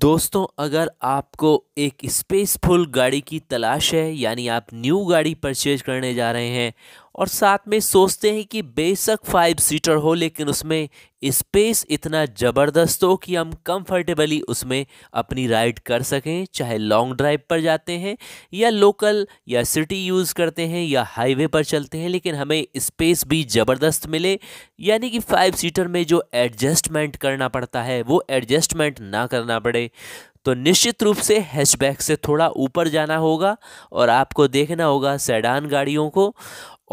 दोस्तों अगर आपको एक स्पेसफुल गाड़ी की तलाश है यानी आप न्यू गाड़ी परचेज करने जा रहे हैं और साथ में सोचते हैं कि बेशक फाइव सीटर हो लेकिन उसमें स्पेस इतना ज़बरदस्त हो कि हम कंफर्टेबली उसमें अपनी राइड कर सकें चाहे लॉन्ग ड्राइव पर जाते हैं या लोकल या सिटी यूज़ करते हैं या हाईवे पर चलते हैं लेकिन हमें स्पेस भी ज़बरदस्त मिले यानी कि फाइव सीटर में जो एडजस्टमेंट करना पड़ता है वो एडजस्टमेंट ना करना पड़े तो निश्चित रूप से हैचबैक से थोड़ा ऊपर जाना होगा और आपको देखना होगा सैडान गाड़ियों को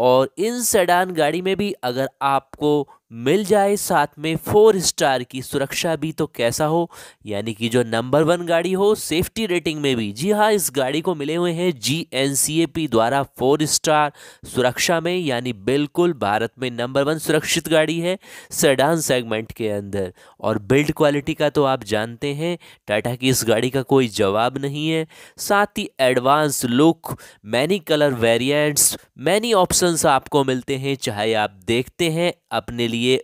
और इन सेडान गाड़ी में भी अगर आपको मिल जाए साथ में फोर स्टार की सुरक्षा भी तो कैसा हो यानी कि जो नंबर वन गाड़ी हो सेफ्टी रेटिंग में भी जी हाँ इस गाड़ी को मिले हुए हैं G N C A P द्वारा फोर स्टार सुरक्षा में यानी बिल्कुल भारत में नंबर वन सुरक्षित गाड़ी है सेडान सेगमेंट के अंदर और बिल्ड क्वालिटी का तो आप जानते हैं टाटा की इस गाड़ी का कोई जवाब नहीं है साथ ही advance look many colour variants many option आपको मिलते हैं चाहे आप देखते हैं अपने लिए लिए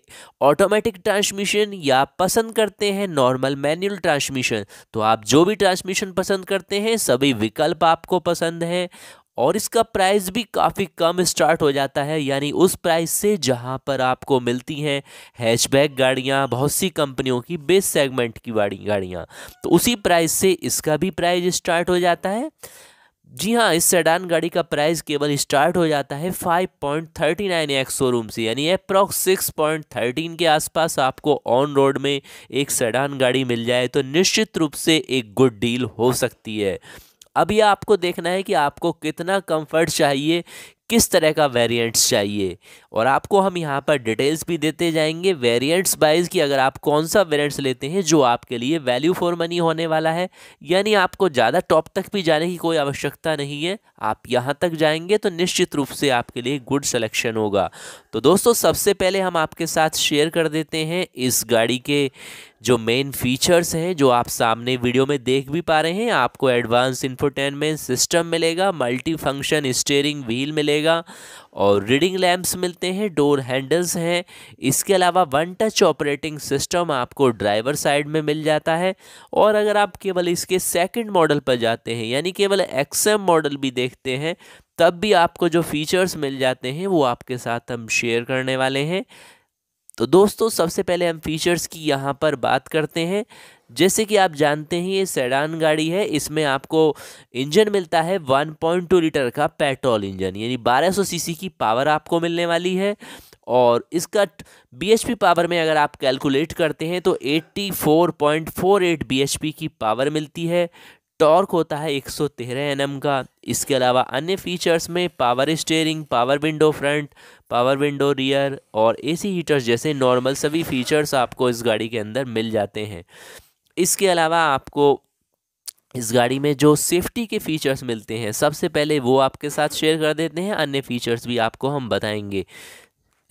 ऑटोमेटिक ट्रांसमिशन या पसंद करते हैं नॉर्मल मैनुअल ट्रांसमिशन तो आप जो भी ट्रांसमिशन पसंद करते हैं सभी विकल्प आपको पसंद हैं और इसका प्राइस भी काफ़ी कम स्टार्ट हो जाता है यानी उस प्राइस से जहां पर आपको मिलती हैं हैचबैक गाड़ियां बहुत सी कंपनियों की बेस सेगमेंट की गाड़ियां तो उसी प्राइस से इसका भी प्राइस स्टार्ट हो जाता है जी हाँ इस सेडान गाड़ी का प्राइस केवल स्टार्ट हो जाता है 5.39 पॉइंट थर्टी नाइन शोरूम से यानी अप्रॉक्स सिक्स पॉइंट थर्टीन के आसपास आपको ऑन रोड में एक सेडान गाड़ी मिल जाए तो निश्चित रूप से एक गुड डील हो सकती है अभी आपको देखना है कि आपको कितना कंफर्ट चाहिए किस तरह का वेरिएंट्स चाहिए और आपको हम यहाँ पर डिटेल्स भी देते जाएंगे वेरिएंट्स वाइज कि अगर आप कौन सा वेरिएंट्स लेते हैं जो आपके लिए वैल्यू फॉर मनी होने वाला है यानी आपको ज़्यादा टॉप तक भी जाने की कोई आवश्यकता नहीं है आप यहाँ तक जाएंगे तो निश्चित रूप से आपके लिए गुड सलेक्शन होगा तो दोस्तों सबसे पहले हम आपके साथ शेयर कर देते हैं इस गाड़ी के जो मेन फीचर्स हैं जो आप सामने वीडियो में देख भी पा रहे हैं आपको एडवांस इंफोटेनमेंट सिस्टम मिलेगा मल्टी फंक्शन स्टेयरिंग व्हील मिलेगा और रीडिंग लैम्प्स मिलते हैं डोर हैंडल्स हैं इसके अलावा वन टच ऑपरेटिंग सिस्टम आपको ड्राइवर साइड में मिल जाता है और अगर आप केवल इसके सेकंड मॉडल पर जाते हैं यानी केवल एक्सएम मॉडल भी देखते हैं तब भी आपको जो फीचर्स मिल जाते हैं वो आपके साथ हम शेयर करने वाले हैं तो दोस्तों सबसे पहले हम फीचर्स की यहाँ पर बात करते हैं जैसे कि आप जानते हैं ये सेडान गाड़ी है इसमें आपको इंजन मिलता है 1.2 लीटर का पेट्रोल इंजन यानी 1200 सीसी की पावर आपको मिलने वाली है और इसका बीएचपी पावर में अगर आप कैलकुलेट करते हैं तो 84.48 बीएचपी की पावर मिलती है टॉर्क होता है 113 सौ का इसके अलावा अन्य फीचर्स में power steering power window front power window rear और एसी हीटर्स जैसे नॉर्मल सभी फीचर्स आपको इस गाड़ी के अंदर मिल जाते हैं इसके अलावा आपको इस गाड़ी में जो सेफ्टी के फीचर्स मिलते हैं सबसे पहले वो आपके साथ शेयर कर देते हैं अन्य फीचर्स भी आपको हम बताएंगे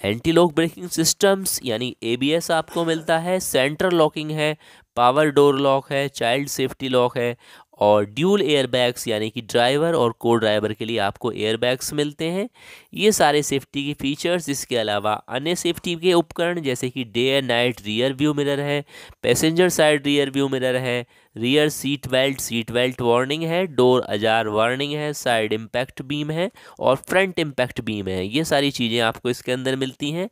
एंटी लॉक ब्रेकिंग सिस्टम्स यानी एबीएस आपको मिलता है सेंटर लॉकिंग है पावर डोर लॉक है चाइल्ड सेफ्टी लॉक है और ड्यूल एयरबैग्स यानी कि ड्राइवर और को ड्राइवर के लिए आपको एयरबैग्स मिलते हैं ये सारे सेफ्टी के फीचर्स इसके अलावा अन्य सेफ्टी के उपकरण जैसे कि day and night rear view mirror है passenger side rear view mirror है rear seat belt seat belt warning है डोर अजार वार्निंग है साइड इम्पैक्ट बीम है और फ्रंट इम्पैक्ट बीम है ये सारी चीज़ें आपको इसके अंदर मिलती हैं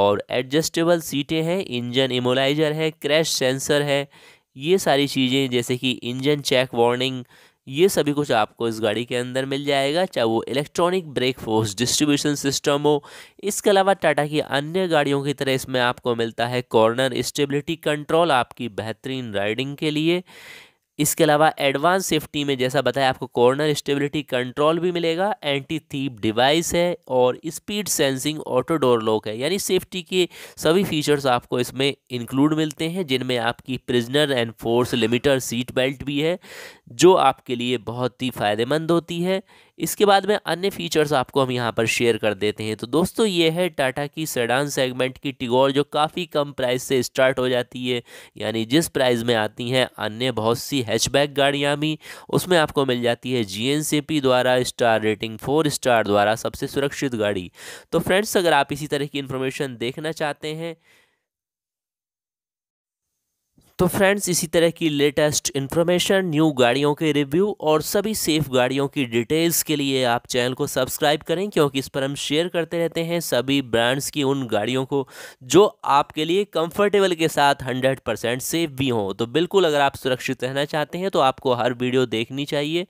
और एडजस्टेबल सीटें हैं इंजन इमोलाइजर है क्रैश सेंसर है ये सारी चीज़ें जैसे कि इंजन चेक वार्निंग ये सभी कुछ आपको इस गाड़ी के अंदर मिल जाएगा चाहे वो electronic brake force distribution system हो इसके अलावा टाटा की अन्य गाड़ियों की तरह इसमें आपको मिलता है कॉर्नर स्टेबिलिटी कंट्रोल आपकी बेहतरीन राइडिंग के लिए इसके अलावा एडवांस सेफ्टी में जैसा बताया आपको कॉर्नर स्टेबिलिटी कंट्रोल भी मिलेगा एंटी थीप डिवाइस है और speed sensing auto door lock है यानी सेफ्टी के सभी फीचर्स आपको इसमें इंक्लूड मिलते हैं जिनमें आपकी pretensioner and force limiter seat belt भी है जो आपके लिए बहुत ही फ़ायदेमंद होती है इसके बाद में अन्य फीचर्स आपको हम यहाँ पर शेयर कर देते हैं तो दोस्तों ये है टाटा की सेडान सेगमेंट की टिगोर जो काफ़ी कम प्राइस से स्टार्ट हो जाती है यानी जिस प्राइस में आती हैं अन्य बहुत सी हैचबैक गाड़ियाँ भी उसमें आपको मिल जाती है जी द्वारा स्टार रेटिंग फोर स्टार द्वारा सबसे सुरक्षित गाड़ी तो फ्रेंड्स अगर आप इसी तरह की इन्फॉर्मेशन देखना चाहते हैं तो फ्रेंड्स इसी तरह की लेटेस्ट इन्फॉर्मेशन न्यू गाड़ियों के रिव्यू और सभी सेफ गाड़ियों की डिटेल्स के लिए आप चैनल को सब्सक्राइब करें क्योंकि इस पर हम शेयर करते रहते हैं सभी ब्रांड्स की उन गाड़ियों को जो आपके लिए कंफर्टेबल के साथ 100 परसेंट सेफ भी हों तो बिल्कुल अगर आप सुरक्षित रहना चाहते हैं तो आपको हर वीडियो देखनी चाहिए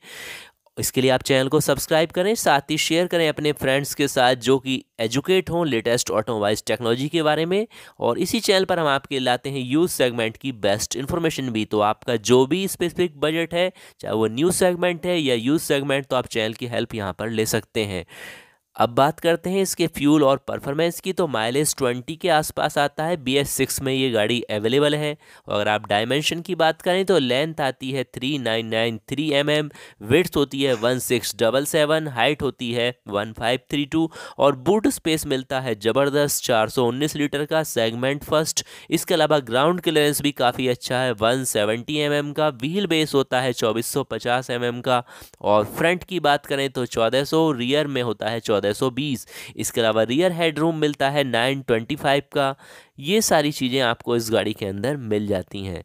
इसके लिए आप चैनल को सब्सक्राइब करें साथ ही शेयर करें अपने फ्रेंड्स के साथ जो कि एजुकेट हों लेटेस्ट ऑटोमोबाइल्स टेक्नोलॉजी के बारे में और इसी चैनल पर हम आपके लाते हैं यूज़ सेगमेंट की बेस्ट इन्फॉर्मेशन भी तो आपका जो भी स्पेसिफिक बजट है चाहे वो न्यूज़ सेगमेंट है या यूज़ सेगमेंट तो आप चैनल की हेल्प यहाँ पर ले सकते हैं अब बात करते हैं इसके फ्यूल और परफॉर्मेंस की तो माइलेज ट्वेंटी के आसपास आता है बी एस सिक्स में ये गाड़ी अवेलेबल है अगर आप डायमेंशन की बात करें तो लेंथ आती है three nine nine three M M weights होती है one six double seven height होती है वन फाइव थ्री टू और बूट स्पेस मिलता है ज़बरदस्त चार सौ उन्नीस लीटर का सेगमेंट फर्स्ट इसके अलावा ग्राउंड क्लियरेंस भी काफ़ी अच्छा है वन सेवेंटी एम एम का व्हील बेस होता है चौबीस सौ पचास एम एम का और फ्रंट की बात करें तो चौदह सौ रियर में होता है चौदह 1420 सौ बीस इसके अलावा रियर हेडरूम मिलता है नाइन ट्वेंटी फाइव का ये सारी चीज़ें आपको इस गाड़ी के अंदर मिल जाती हैं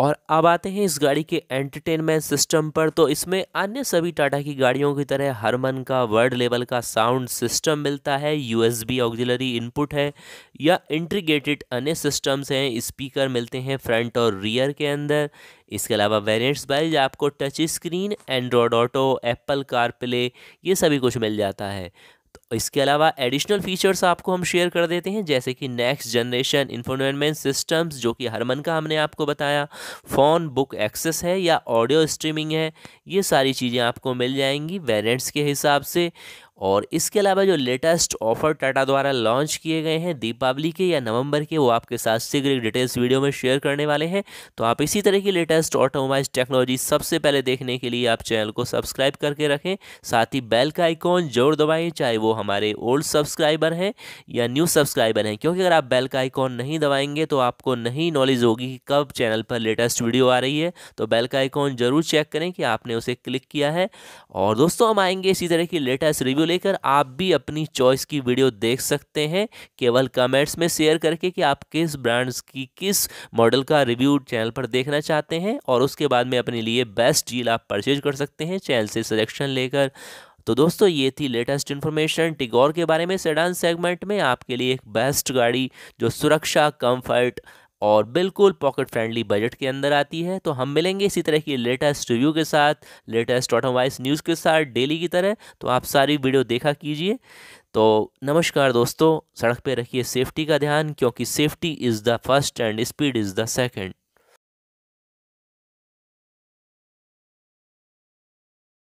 और अब आते हैं इस गाड़ी के एंटरटेनमेंट सिस्टम पर तो इसमें अन्य सभी टाटा की गाड़ियों की तरह हरमन का वर्ड लेवल का साउंड सिस्टम मिलता है यूएसबी ऑक्जिलरी इनपुट है या इंटीग्रेटेड अन्य सिस्टम्स हैं स्पीकर मिलते हैं फ्रंट और रियर के अंदर इसके अलावा वेरिएंट्स बाइज आपको touch screen Android auto Apple car play ये सभी कुछ मिल जाता है इसके अलावा एडिशनल फीचर्स आपको हम शेयर कर देते हैं जैसे कि नेक्स्ट जनरेशन इन्फोटेनमेंट सिस्टम्स जो कि हरमन का हमने आपको बताया फ़ोन बुक एक्सेस है या ऑडियो स्ट्रीमिंग है ये सारी चीज़ें आपको मिल जाएंगी वेरेंट्स के हिसाब से और इसके अलावा जो लेटेस्ट ऑफर टाटा द्वारा लॉन्च किए गए हैं दीपावली के या नवंबर के वो आपके साथ शीघ्र डिटेल्स वीडियो में शेयर करने वाले हैं तो आप इसी तरह की लेटेस्ट ऑटोमोबाइल टेक्नोलॉजी सबसे पहले देखने के लिए आप चैनल को सब्सक्राइब करके रखें साथ ही बेल का आइकॉन जरूर दबाएँ चाहे वो हमारे ओल्ड सब्सक्राइबर हैं या न्यू सब्सक्राइबर हैं क्योंकि अगर आप बेल का आइकॉन नहीं दबाएंगे तो आपको नहीं नॉलेज होगी कि कब चैनल पर लेटेस्ट वीडियो आ रही है तो बेल का आइकॉन जरूर चेक करें कि आपने उसे क्लिक किया है और दोस्तों हम आएंगे इसी तरह की लेटेस्ट रिव्यू लेकर आप भी अपनी चॉइस की वीडियो देख सकते हैं केवल कमेंट्स में शेयर करके कि आप किस ब्रांड्स की किस मॉडल का रिव्यू चैनल पर देखना चाहते हैं और उसके बाद में अपने लिए बेस्ट डील आप परचेज कर सकते हैं चैनल से सिलेक्शन लेकर तो दोस्तों ये थी लेटेस्ट इन्फॉर्मेशन टिगोर के बारे में सेडान सेगमेंट में आपके लिए एक बेस्ट गाड़ी जो सुरक्षा कंफर्ट और बिल्कुल पॉकेट फ्रेंडली बजट के अंदर आती है तो हम मिलेंगे इसी तरह की लेटेस्ट रिव्यू के साथ लेटेस्ट वाइस न्यूज़ के साथ डेली की तरह तो आप सारी वीडियो देखा कीजिए तो नमस्कार दोस्तों सड़क पे रखिए सेफ्टी का ध्यान क्योंकि safety is the first and speed is the second